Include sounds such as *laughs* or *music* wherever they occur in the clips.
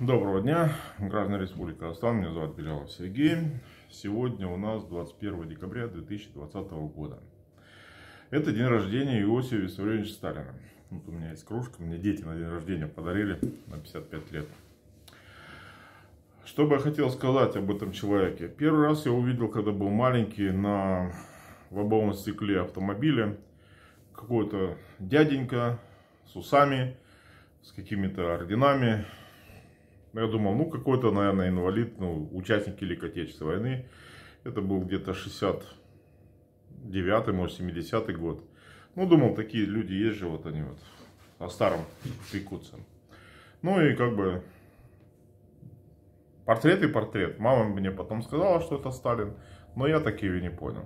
Доброго дня, граждане Республики Казахстан, меня зовут Белялов Сергей. Сегодня у нас 21 декабря 2020 года. Это день рождения Иосифа Виссарионовича Сталина. Вот у меня есть кружка, мне дети на день рождения подарили на 55 лет. Что бы я хотел сказать об этом человеке? Первый раз я увидел, когда был маленький, на в лобовом стекле автомобиля. Какой-то дяденька с усами, с какими-то орденами, ну, я думал, ну какой-то, наверное, инвалид, ну, участник Великой Отечественной войны. Это был где-то 69-й, может, 70-й год. Ну, думал, такие люди есть же, вот они вот о старом пекутся. Ну и как бы портрет и портрет. Мама мне потом сказала, что это Сталин, но я так ее не понял.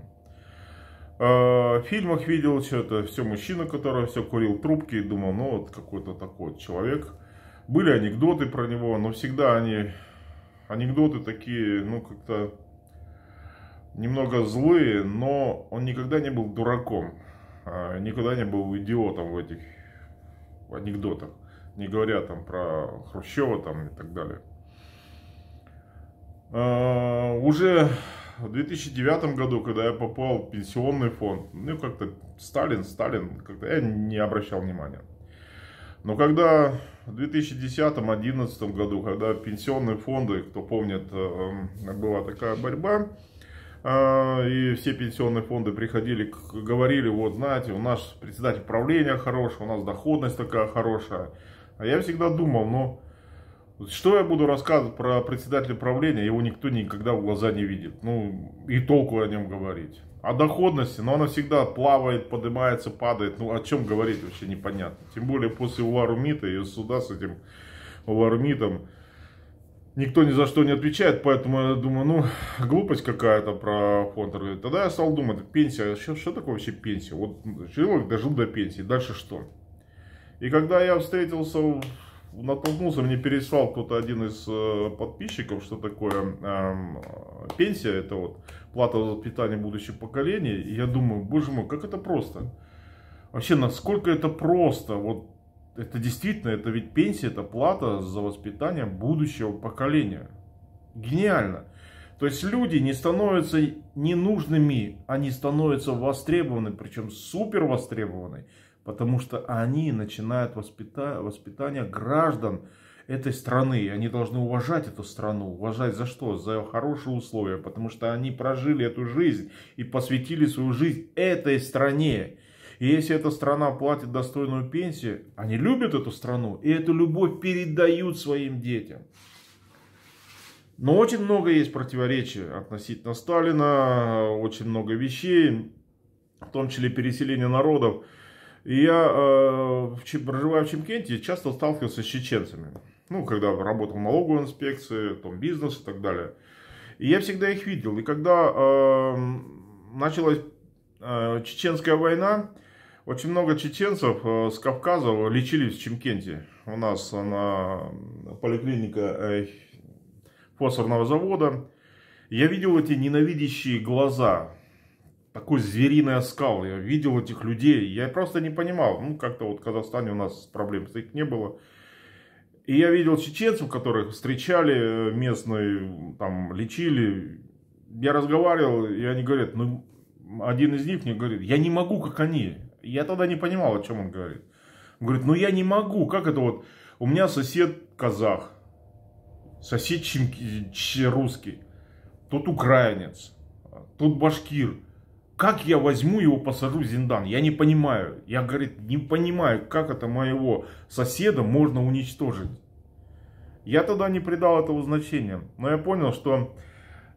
Э, в фильмах видел что-то, все мужчина, который все курил трубки и думал, ну вот какой-то такой человек – были анекдоты про него, но всегда они, анекдоты такие, ну, как-то немного злые, но он никогда не был дураком, а никогда не был идиотом в этих анекдотах, не говоря там про Хрущева там и так далее. А, уже в 2009 году, когда я попал в пенсионный фонд, ну как-то Сталин, Сталин, как-то я не обращал внимания. Но когда в 2010-2011 году, когда пенсионные фонды, кто помнит, э, э, была такая борьба, э, и все пенсионные фонды приходили, говорили, вот знаете, у нас председатель правления хороший, у нас доходность такая хорошая. А я всегда думал, ну что я буду рассказывать про председателя правления, его никто никогда в глаза не видит. Ну, и толку о нем говорить. О доходности, но она всегда плавает, поднимается, падает. Ну, о чем говорить вообще непонятно. Тем более после Уларумита и суда с этим Уларумитом никто ни за что не отвечает, поэтому я думаю, ну, глупость какая-то про фонд. Тогда я стал думать, пенсия, что, что такое вообще пенсия? Вот человек дожил до пенсии, дальше что? И когда я встретился натолкнулся, мне переслал кто-то один из э, подписчиков, что такое э, пенсия, это вот плата за питание будущих поколений. И я думаю, боже мой, как это просто. Вообще, насколько это просто. Вот это действительно, это ведь пенсия, это плата за воспитание будущего поколения. Гениально. То есть люди не становятся ненужными, они становятся востребованными, причем супер востребованными потому что они начинают воспита... воспитание граждан этой страны. Они должны уважать эту страну. Уважать за что? За хорошие условия, потому что они прожили эту жизнь и посвятили свою жизнь этой стране. И если эта страна платит достойную пенсию, они любят эту страну и эту любовь передают своим детям. Но очень много есть противоречий относительно Сталина, очень много вещей, в том числе переселение народов. И я, э, проживая в Чемкенте, часто сталкивался с чеченцами. Ну, когда работал в налоговой инспекции, там, бизнес и так далее. И я всегда их видел. И когда э, началась э, чеченская война, очень много чеченцев э, с Кавказа лечились в Чемкенте. У нас на поликлиника э, фосфорного завода. Я видел эти ненавидящие глаза такой звериный оскал. Я видел этих людей, я просто не понимал. Ну, как-то вот в Казахстане у нас проблем с их не было. И я видел чеченцев, которых встречали э, местные, там, лечили. Я разговаривал, и они говорят, ну, один из них мне говорит, я не могу, как они. Я тогда не понимал, о чем он говорит. Он говорит, ну я не могу, как это вот, у меня сосед казах, сосед чем, русский, тут украинец, тут башкир – как я возьму его, посажу в Зиндан? Я не понимаю. Я, говорит, не понимаю, как это моего соседа можно уничтожить. Я тогда не придал этого значения. Но я понял, что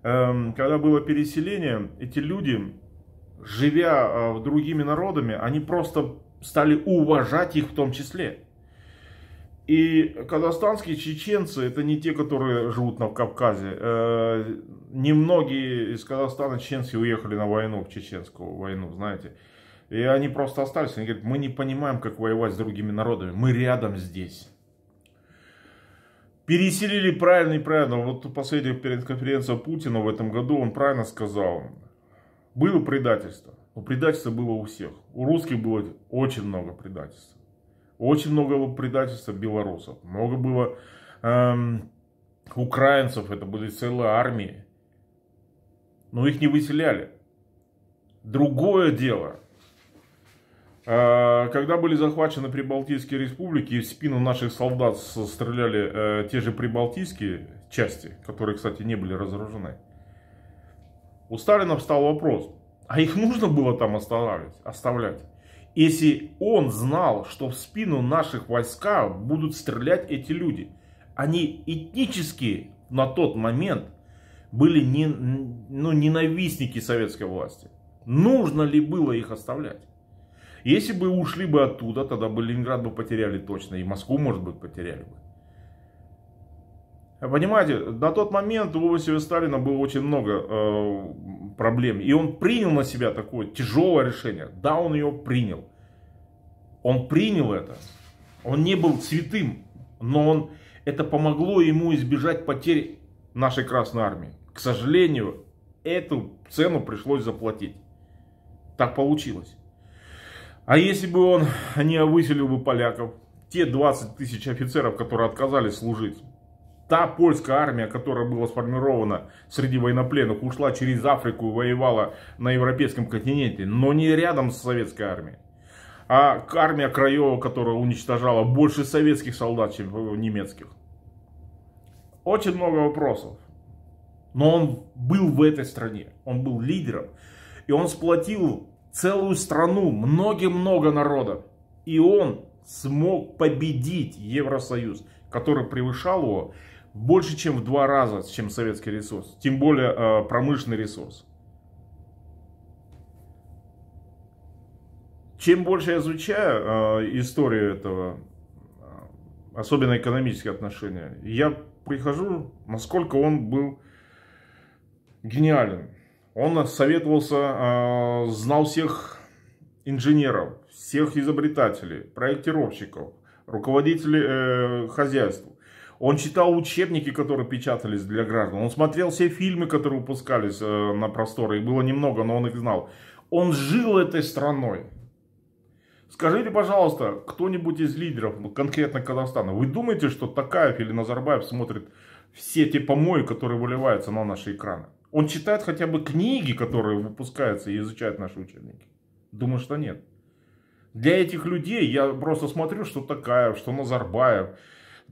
э, когда было переселение, эти люди, живя э, другими народами, они просто стали уважать их в том числе. И казахстанские чеченцы, это не те, которые живут на Кавказе. Э, немногие из Казахстана чеченцы уехали на войну, в чеченскую войну, знаете. И они просто остались. Они говорят, мы не понимаем, как воевать с другими народами. Мы рядом здесь. Переселили правильно и правильно. Вот последняя конференция Путина в этом году, он правильно сказал. Было предательство. Но предательство было у всех. У русских было очень много предательства. Очень много было предательства белорусов. Много было эм, украинцев. Это были целые армии. Но их не выселяли. Другое дело. Э, когда были захвачены прибалтийские республики, и в спину наших солдат стреляли э, те же прибалтийские части, которые, кстати, не были разоружены. У Сталина встал вопрос, а их нужно было там оставлять? оставлять? если он знал, что в спину наших войска будут стрелять эти люди? Они этнически на тот момент были не, ну, ненавистники советской власти. Нужно ли было их оставлять? Если бы ушли бы оттуда, тогда бы Ленинград бы потеряли точно, и Москву, может быть, потеряли бы. Понимаете, на тот момент у Иосифа Сталина было очень много э, проблем. И он принял на себя такое тяжелое решение. Да, он ее принял. Он принял это. Он не был святым, но он, это помогло ему избежать потерь нашей Красной Армии. К сожалению, эту цену пришлось заплатить. Так получилось. А если бы он не выселил бы поляков, те 20 тысяч офицеров, которые отказались служить, та польская армия, которая была сформирована среди военнопленных, ушла через Африку и воевала на европейском континенте, но не рядом с советской армией. А армия Краева, которая уничтожала больше советских солдат, чем немецких. Очень много вопросов. Но он был в этой стране, он был лидером. И он сплотил целую страну, много-много народов, И он смог победить Евросоюз, который превышал его больше, чем в два раза, чем советский ресурс, тем более э, промышленный ресурс. Чем больше я изучаю э, историю этого, э, особенно экономические отношения, я прихожу, насколько он был гениален. Он советовался, знал всех инженеров, всех изобретателей, проектировщиков, руководителей хозяйств он читал учебники, которые печатались для граждан, он смотрел все фильмы, которые выпускались э, на просторы, их было немного, но он их знал. Он жил этой страной. Скажите, пожалуйста, кто-нибудь из лидеров, конкретно Казахстана, вы думаете, что Такаев или Назарбаев смотрит все те помои, которые выливаются на наши экраны? Он читает хотя бы книги, которые выпускаются и изучает наши учебники? Думаю, что нет. Для этих людей я просто смотрю, что Такаев, что Назарбаев,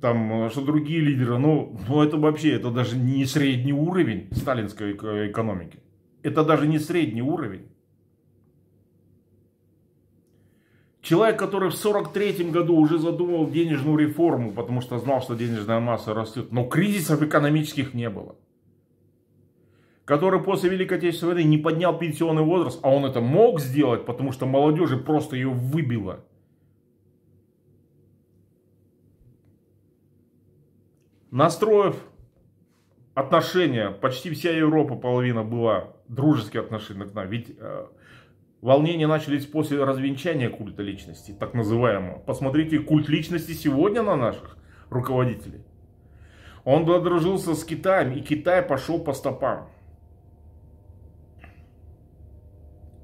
там, э, что другие лидеры, ну, ну это вообще, это даже не средний уровень сталинской экономики. Это даже не средний уровень. Человек, который в 43 году уже задумывал денежную реформу, потому что знал, что денежная масса растет, но кризисов экономических не было. Который после Великой Отечественной войны не поднял пенсионный возраст, а он это мог сделать, потому что молодежи просто ее выбило – Настроив отношения, почти вся Европа половина была дружески отношена Ведь э, волнения начались после развенчания культа личности, так называемого. Посмотрите, культ личности сегодня на наших руководителей. Он подружился с Китаем, и Китай пошел по стопам.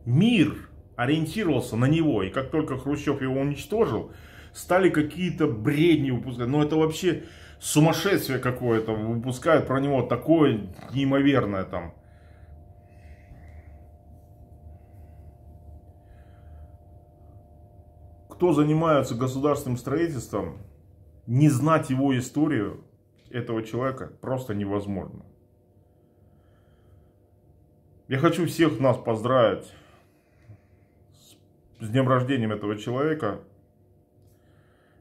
Мир ориентировался на него, и как только Хрущев его уничтожил, стали какие-то бредни выпускать. Но это вообще сумасшествие какое-то, выпускают про него такое неимоверное там. Кто занимается государственным строительством, не знать его историю этого человека просто невозможно. Я хочу всех нас поздравить с днем рождения этого человека.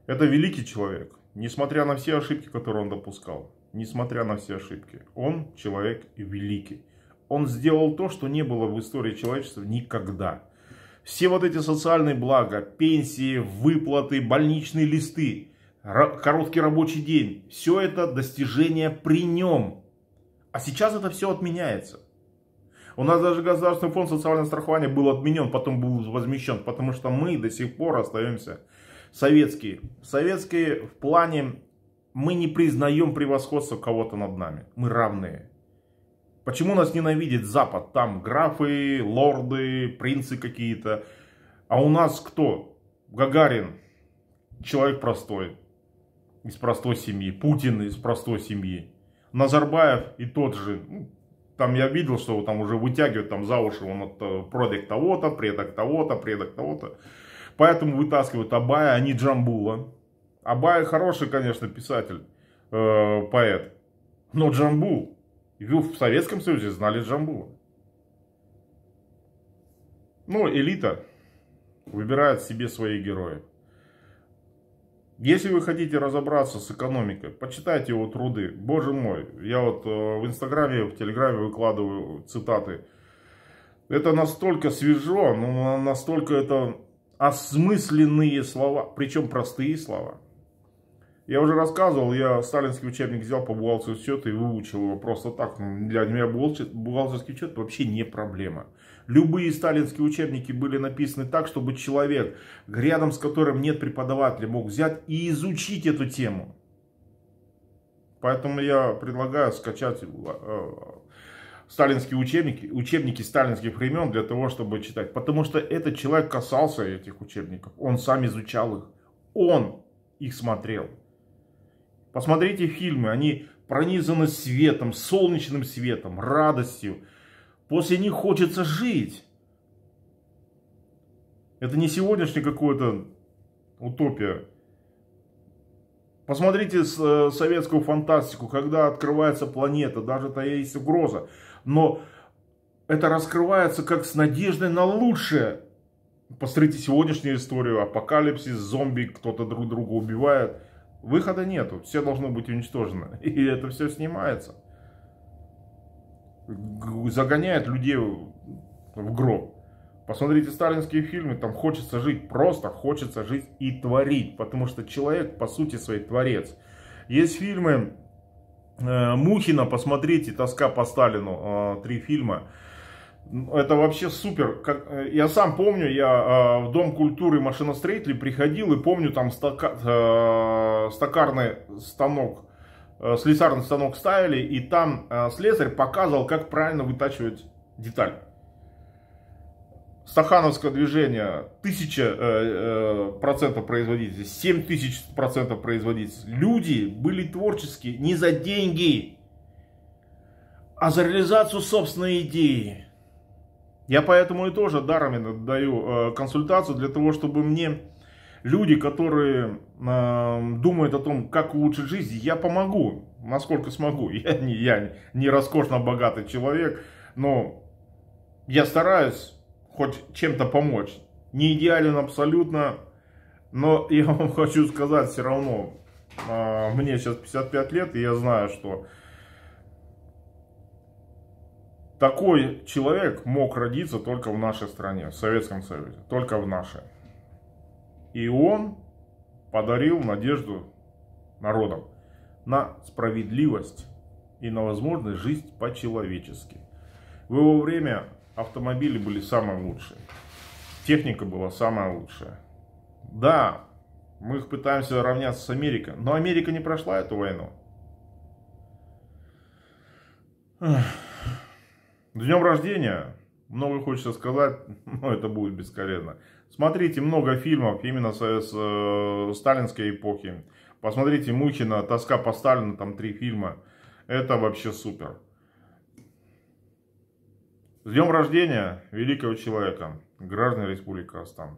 Это великий человек. Несмотря на все ошибки, которые он допускал, несмотря на все ошибки, он человек великий. Он сделал то, что не было в истории человечества никогда. Все вот эти социальные блага, пенсии, выплаты, больничные листы, короткий рабочий день, все это достижение при нем. А сейчас это все отменяется. У нас даже Государственный фонд социального страхования был отменен, потом был возмещен, потому что мы до сих пор остаемся советские. Советские в плане мы не признаем превосходство кого-то над нами. Мы равные. Почему нас ненавидит Запад? Там графы, лорды, принцы какие-то. А у нас кто? Гагарин. Человек простой. Из простой семьи. Путин из простой семьи. Назарбаев и тот же. Ну, там я видел, что его там уже вытягивают там за уши. Он от, э, предок того-то, предок того-то, предок того-то. Поэтому вытаскивают Абая, а не Джамбула. Абая хороший, конечно, писатель, э, поэт. Но Джамбул. В Советском Союзе знали Джамбула. Ну, элита выбирает себе свои герои. Если вы хотите разобраться с экономикой, почитайте его труды. Боже мой, я вот э, в Инстаграме, в Телеграме выкладываю цитаты. Это настолько свежо, ну, настолько это осмысленные слова, причем простые слова. Я уже рассказывал, я сталинский учебник взял по бухгалтерскому счету и выучил его просто так. Ну, для меня бухгалтерский учет вообще не проблема. Любые сталинские учебники были написаны так, чтобы человек, рядом с которым нет преподавателя, мог взять и изучить эту тему. Поэтому я предлагаю скачать э, сталинские учебники, учебники сталинских времен для того, чтобы читать. Потому что этот человек касался этих учебников, он сам изучал их, он их смотрел. Посмотрите фильмы, они пронизаны светом, солнечным светом, радостью. После них хочется жить. Это не сегодняшняя какая-то утопия. Посмотрите э, советскую фантастику, когда открывается планета, даже то есть угроза но это раскрывается как с надеждой на лучшее. Посмотрите сегодняшнюю историю, апокалипсис, зомби, кто-то друг друга убивает. Выхода нету, все должно быть уничтожено. *laughs* И это все снимается. Загоняет людей в гроб. Посмотрите сталинские фильмы, там хочется жить, просто хочется жить и творить, потому что человек по сути своей творец. Есть фильмы, Э, Мухина посмотрите, «Тоска по Сталину», э, три фильма. Это вообще супер. Э, я сам помню, я в Дом культуры машиностроителей приходил и помню там стока, э, станок, слесарный станок ставили, и там слесарь показывал, как правильно вытачивать деталь. Стахановское движение 1000 э, э, процентов производителей, 7000 процентов производителей. Люди были творческие не за деньги, а за реализацию собственной идеи. Я поэтому и тоже даром даю э, консультацию для того, чтобы мне люди, которые думают о том, как улучшить жизнь, я помогу, насколько смогу. *laughs* Я не, я не роскошно богатый человек, но я стараюсь хоть чем-то помочь. Не идеален абсолютно, но *laughs* я вам хочу сказать все равно, а, мне сейчас 55 лет, и я знаю, что такой человек мог родиться только в нашей стране, в Советском Союзе, только в нашей. И он подарил надежду народам на справедливость и на возможность жить по-человечески. В его время автомобили были самые лучшие. Техника была самая лучшая. Да, мы их пытаемся равняться с Америкой, но Америка не прошла эту войну. Днем рождения. Много хочется сказать, *laughs* но это будет бесколезно. Смотрите много фильмов именно с, э, с э, сталинской эпохи. Посмотрите Мухина, «Тоска по Сталину», там три фильма. Это вообще супер. С днем рождения великого человека, граждан Республики Казахстан.